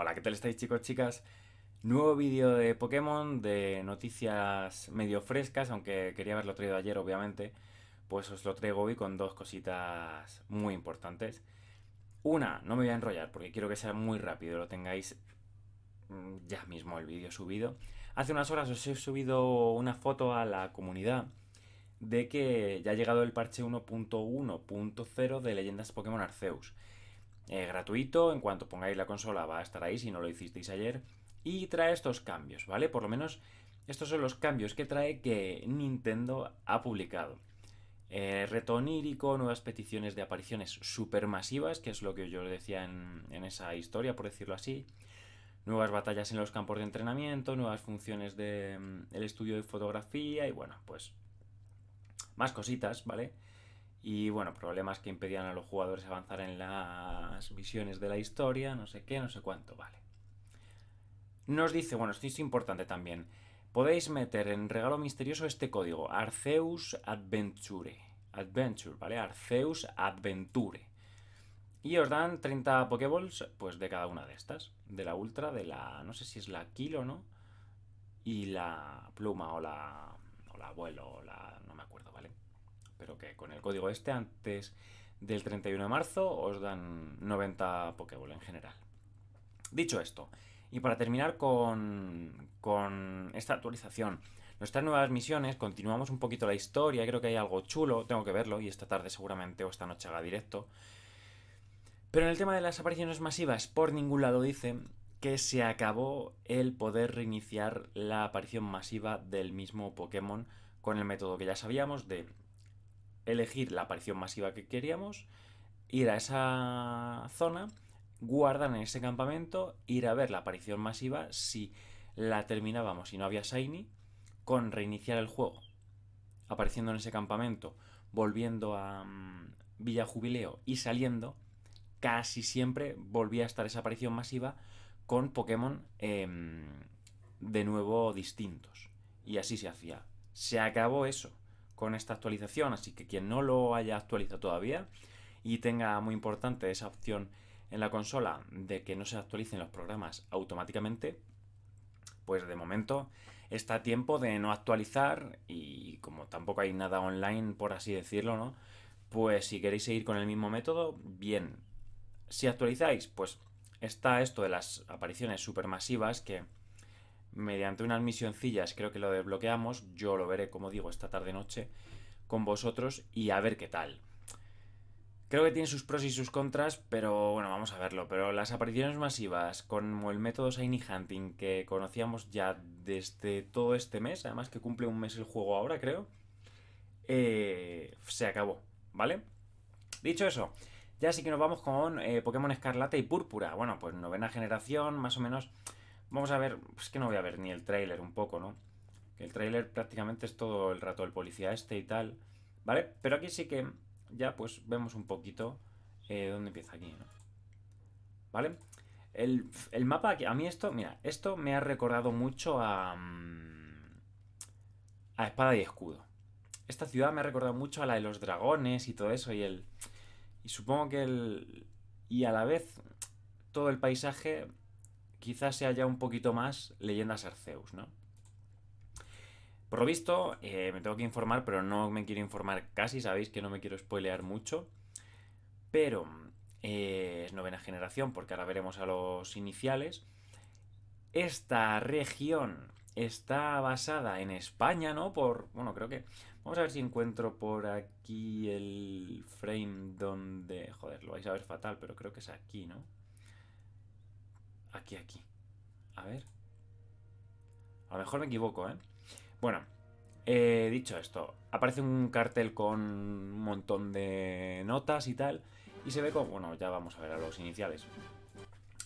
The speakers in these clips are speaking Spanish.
Hola, ¿qué tal estáis chicos, chicas? Nuevo vídeo de Pokémon, de noticias medio frescas, aunque quería haberlo traído ayer obviamente, pues os lo traigo hoy con dos cositas muy importantes. Una, no me voy a enrollar porque quiero que sea muy rápido, lo tengáis mm, ya mismo el vídeo subido. Hace unas horas os he subido una foto a la comunidad de que ya ha llegado el parche 1.1.0 de Leyendas Pokémon Arceus. Eh, gratuito, en cuanto pongáis la consola va a estar ahí si no lo hicisteis ayer, y trae estos cambios, ¿vale? Por lo menos estos son los cambios que trae que Nintendo ha publicado. Eh, reto onírico, nuevas peticiones de apariciones supermasivas, que es lo que yo decía en, esa historia, por decirlo así. Nuevas batallas en los campos de entrenamiento, nuevas funciones del de, mm, estudio de fotografía y bueno, pues más cositas, ¿vale? y bueno, problemas que impedían a los jugadores avanzar en las visiones de la historia, no sé qué, no sé cuánto, vale. Nos dice, bueno, esto es importante también, podéis meter en regalo misterioso este código, Arceus Adventure, Adventure, ¿vale? Arceus Adventure. Y os dan 30 Pokéballs, pues de cada una de estas, de la Ultra, de la, no sé si es la Kilo, ¿no? Y la Pluma o la, o la Abuelo o la pero que con el código este antes del 31 de marzo os dan 90 Pokéball en general. Dicho esto, y para terminar con, esta actualización, nuestras nuevas misiones, continuamos un poquito la historia, creo que hay algo chulo, tengo que verlo y esta tarde seguramente o esta noche haga directo. Pero en el tema de las apariciones masivas, por ningún lado dice que se acabó el poder reiniciar la aparición masiva del mismo Pokémon con el método que ya sabíamos de elegir la aparición masiva que queríamos, ir a esa zona, guardar en ese campamento, ir a ver la aparición masiva si la terminábamos y no había Shiny, con reiniciar el juego, apareciendo en ese campamento, volviendo a mm, Villa Jubileo y saliendo, casi siempre volvía a estar esa aparición masiva con Pokémon em, de nuevo distintos. Y así se hacía. Se acabó eso con esta actualización, así que quien no lo haya actualizado todavía y tenga muy importante esa opción en la consola de que no se actualicen los programas automáticamente, pues de momento está a tiempo de no actualizar y como tampoco hay nada online, por así decirlo, ¿no? Pues si queréis seguir con el mismo método, bien. Si actualizáis, pues está esto de las apariciones supermasivas que mediante unas misioncillas, creo que lo desbloqueamos, yo lo veré, como digo, esta tarde-noche con vosotros y a ver qué tal. Creo que tiene sus pros y sus contras, pero bueno, vamos a verlo. Pero las apariciones masivas, como el método Shiny Hunting que conocíamos ya desde todo este mes, además que cumple un mes el juego ahora, creo, eh, se acabó, ¿vale? Dicho eso, ya sí que nos vamos con eh, Pokémon Escarlata y Púrpura. Bueno, pues novena generación, más o menos Vamos a ver, pues es pues que no voy a ver ni el tráiler un poco, ¿no? Que el tráiler prácticamente es todo el rato del policía este y tal, ¿vale? Pero aquí sí que ya pues vemos un poquito eh, dónde empieza aquí, ¿no? ¿Vale? El, el, mapa aquí, a mí esto, mira, esto me ha recordado mucho a... Mm, a Espada y Escudo. Esta ciudad me ha recordado mucho a la de los dragones y todo eso y el... Y supongo que el... Y a la vez todo el paisaje quizás sea ya un poquito más leyendas Arceus, ¿no? Por lo visto, eh, me tengo que informar, pero no me quiero informar casi, sabéis que no me quiero spoilear mucho. Pero eh, es novena generación, porque ahora veremos a los iniciales. Esta región está basada en España, ¿no? Por, bueno, creo que... Vamos a ver si encuentro por aquí el frame donde... Joder, lo vais a ver fatal, pero creo que es aquí, ¿no? Aquí, aquí. A ver. A lo mejor me equivoco, ¿eh? Bueno, he eh, dicho esto, aparece un cartel con un montón de notas y tal. Y se ve como... Bueno, ya vamos a ver a los iniciales.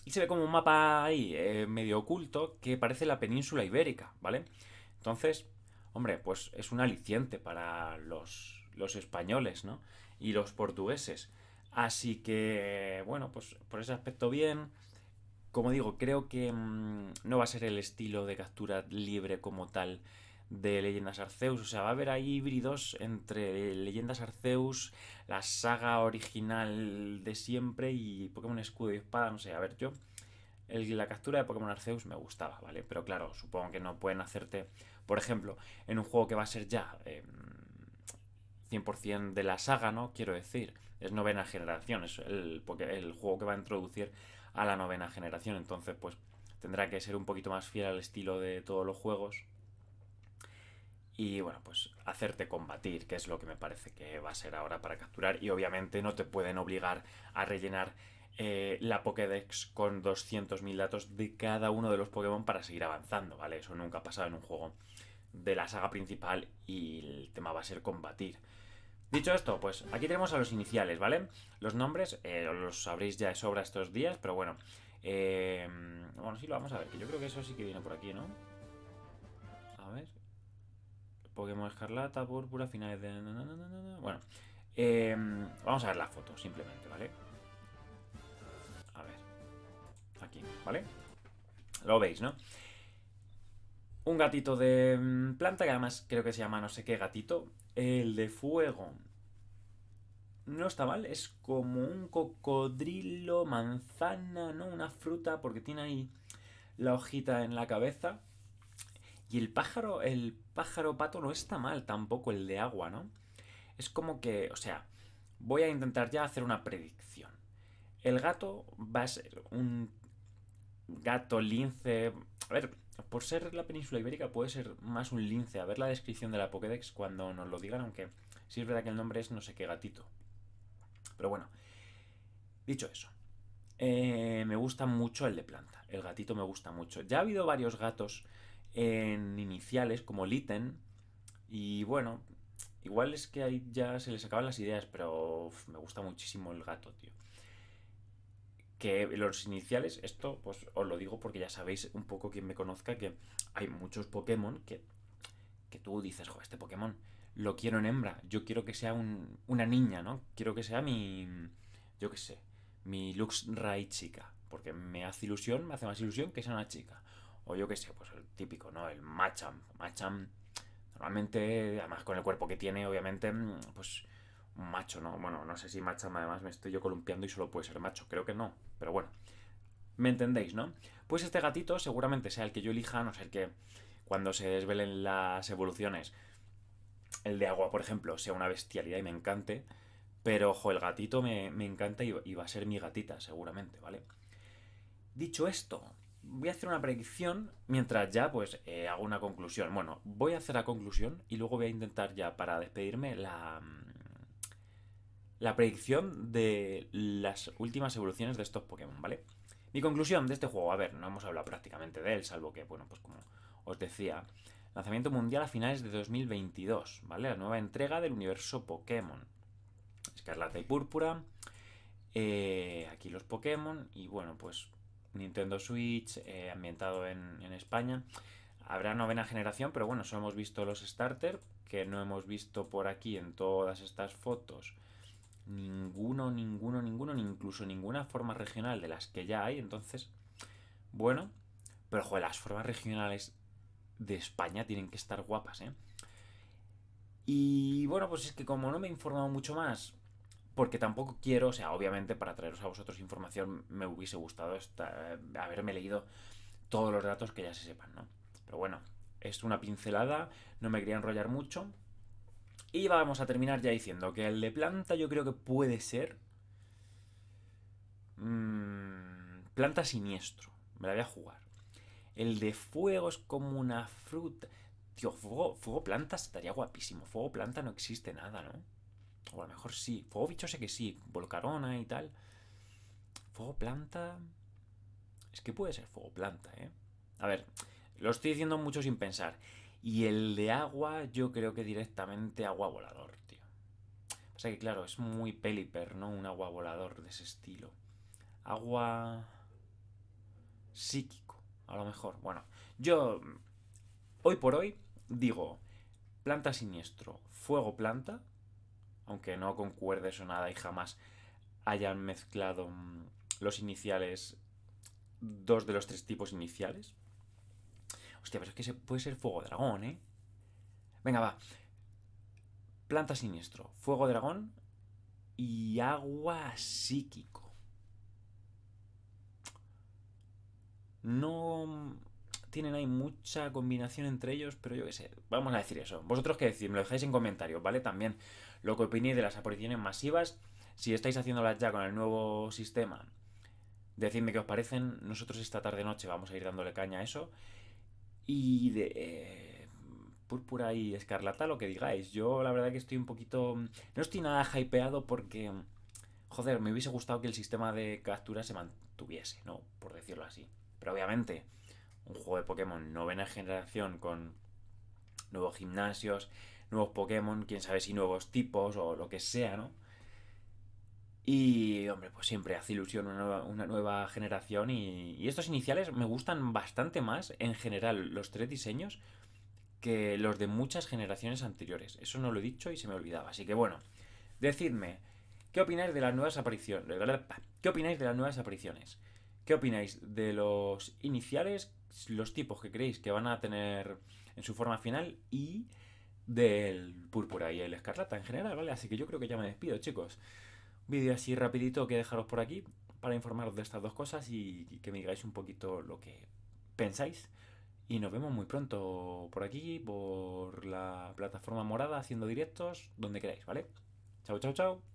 Y se ve como un mapa ahí, eh, medio oculto, que parece la península ibérica, ¿vale? Entonces, hombre, pues es un aliciente para los, los españoles, ¿no? Y los portugueses. Así que, bueno, pues por ese aspecto bien. Como digo, creo que mm, no va a ser el estilo de captura libre como tal de Leyendas Arceus. O sea, va a haber ahí híbridos entre Leyendas Arceus, la saga original de siempre y Pokémon Escudo y Espada. No sé, a ver, yo. la captura de Pokémon Arceus me gustaba, ¿vale? Pero claro, supongo que no pueden hacerte, por ejemplo, en un juego que va a ser ya 100% em, de la saga, ¿no? Quiero decir, es novena generación, es el juego que va a introducir a la novena generación. Entonces, pues tendrá que ser un poquito más fiel al estilo de todos los juegos. Y bueno, pues hacerte combatir, que es lo que me parece que va a ser ahora para capturar. Y obviamente no te pueden obligar a rellenar eh, la Pokédex con 200.000 datos de cada uno de los Pokémon para seguir avanzando, ¿vale? Eso nunca ha pasado en un juego de la saga principal y el tema va a ser combatir. Dicho esto, pues aquí tenemos a los iniciales, ¿vale? Los nombres eh, los sabréis ya de sobra estos días, pero bueno. Eh, bueno, sí lo vamos a ver, que yo creo que eso sí que viene por aquí, ¿no? A ver. Pokémon escarlata, púrpura, finales de... Bueno, eh, vamos a ver la foto, simplemente, ¿vale? A ver. Aquí, ¿vale? Lo veis, ¿no? un gatito de mm, planta, que además creo que se llama no sé qué gatito. El de fuego. No está mal, es como un cocodrilo, manzana, ¿no? Una fruta, porque tiene ahí la hojita en la cabeza. Y el pájaro, el pájaro pato no está mal tampoco, el de agua, ¿no? Es como que, o sea, voy a intentar ya hacer una predicción. El gato va a ser un gato, lince. A ver, por ser la península ibérica puede ser más un lince. A ver la descripción de la Pokédex cuando nos lo digan, aunque sí es verdad que el nombre es no sé qué gatito. Pero bueno, dicho eso, eh, me gusta mucho el de planta. El gatito me gusta mucho. Ya ha habido varios gatos en iniciales, como Litten. Y bueno, igual es que ahí ya se les acaban las ideas, pero me gusta muchísimo el gato, tío que los iniciales, esto pues os lo digo porque ya sabéis un poco quien me conozca que hay muchos Pokémon que, que tú dices, joder, este Pokémon lo quiero en hembra, yo quiero que sea una niña, ¿no? Quiero que sea mi, yo qué sé, mi Luxray chica, porque me hace ilusión, me hace más ilusión que sea una chica. O yo qué sé, pues el típico, ¿no? El Macham. Macham. normalmente, además con el cuerpo que tiene, obviamente, pues macho, ¿no? Bueno, no sé si macha, además me estoy yo columpiando y solo puede ser macho, creo que no, pero bueno. ¿Me entendéis, no? Pues este gatito seguramente sea el que yo elija, no ser que cuando se desvelen las evoluciones, el de agua, por ejemplo, sea una bestialidad y me encante, pero ojo, el gatito me, encanta y, va a ser mi gatita, seguramente, ¿vale? Dicho esto, voy a hacer una predicción mientras ya pues eh, hago una conclusión. Bueno, voy a hacer la conclusión y luego voy a intentar ya para despedirme la, la predicción de las últimas evoluciones de estos Pokémon, ¿vale? Mi conclusión de este juego, a ver, no hemos hablado prácticamente de él, salvo que, bueno, pues como os decía, lanzamiento mundial a finales de 2022, ¿vale? La nueva entrega del universo Pokémon. Escarlata y Púrpura, eh, aquí los Pokémon y bueno, pues Nintendo Switch, eh, ambientado en, en, España. Habrá novena generación, pero bueno, solo hemos visto los starter, que no hemos visto por aquí en todas estas fotos ninguno, ninguno, ninguno, ni incluso ninguna forma regional de las que ya hay. Entonces, bueno, pero joder, las formas regionales de España tienen que estar guapas, ¿eh? Y bueno, pues es que como no me he informado mucho más, porque tampoco quiero, o sea, obviamente para traeros a vosotros información me hubiese gustado eh, haberme leído todos los datos que ya se sepan, ¿no? Pero bueno, es una pincelada, no me quería enrollar mucho. Y vamos a terminar ya diciendo que el de planta yo creo que puede ser... Mm, planta siniestro. Me la voy a jugar. El de fuego es como una fruta. Tío, fuego, fuego planta estaría guapísimo. Fuego planta no existe nada, ¿no? O a lo mejor sí. Fuego bicho sé que sí. Volcarona y tal. Fuego planta. Es que puede ser fuego planta, ¿eh? A ver, lo estoy diciendo mucho sin pensar. Y el de agua, yo creo que directamente agua volador, tío. O sea que, claro, es muy Peliper, ¿no? Un agua volador de ese estilo. Agua. psíquico, a lo mejor. Bueno, yo. Hoy por hoy, digo. Planta siniestro, fuego planta. Aunque no concuerdes o nada y jamás hayan mezclado mm, los iniciales. Dos de los tres tipos iniciales. Hostia, pero es que puede ser fuego dragón, ¿eh? Venga, va. Planta siniestro, fuego dragón y agua psíquico. No tienen ahí mucha combinación entre ellos, pero yo qué sé, vamos a decir eso. Vosotros qué decís, me lo dejáis en comentarios, ¿vale? También lo que opinéis de las apariciones masivas, si estáis haciéndolas ya con el nuevo sistema, decidme qué os parecen. Nosotros esta tarde-noche vamos a ir dándole caña a eso y de eh, púrpura y escarlata, lo que digáis. Yo la verdad que estoy un poquito... No estoy nada hypeado porque... Joder, me hubiese gustado que el sistema de captura se mantuviese, ¿no? Por decirlo así. Pero obviamente, un juego de Pokémon novena generación con nuevos gimnasios, nuevos Pokémon, quién sabe si nuevos tipos o lo que sea, ¿no? Y, hombre, pues siempre hace ilusión una nueva, generación. Y, estos iniciales me gustan bastante más, en general, los tres diseños, que los de muchas generaciones anteriores. Eso no lo he dicho y se me olvidaba. Así que, bueno, decidme, ¿qué opináis de las nuevas apariciones? ¿Qué opináis de las nuevas apariciones? ¿Qué opináis de los iniciales, los tipos que creéis que van a tener en su forma final y del púrpura y el escarlata en general, ¿vale? Así que yo creo que ya me despido, chicos vídeo así rapidito que dejaros por aquí para informaros de estas dos cosas y, que me digáis un poquito lo que pensáis. Y nos vemos muy pronto por aquí, por la plataforma morada, haciendo directos, donde queráis, ¿vale? Chao, chao, chao.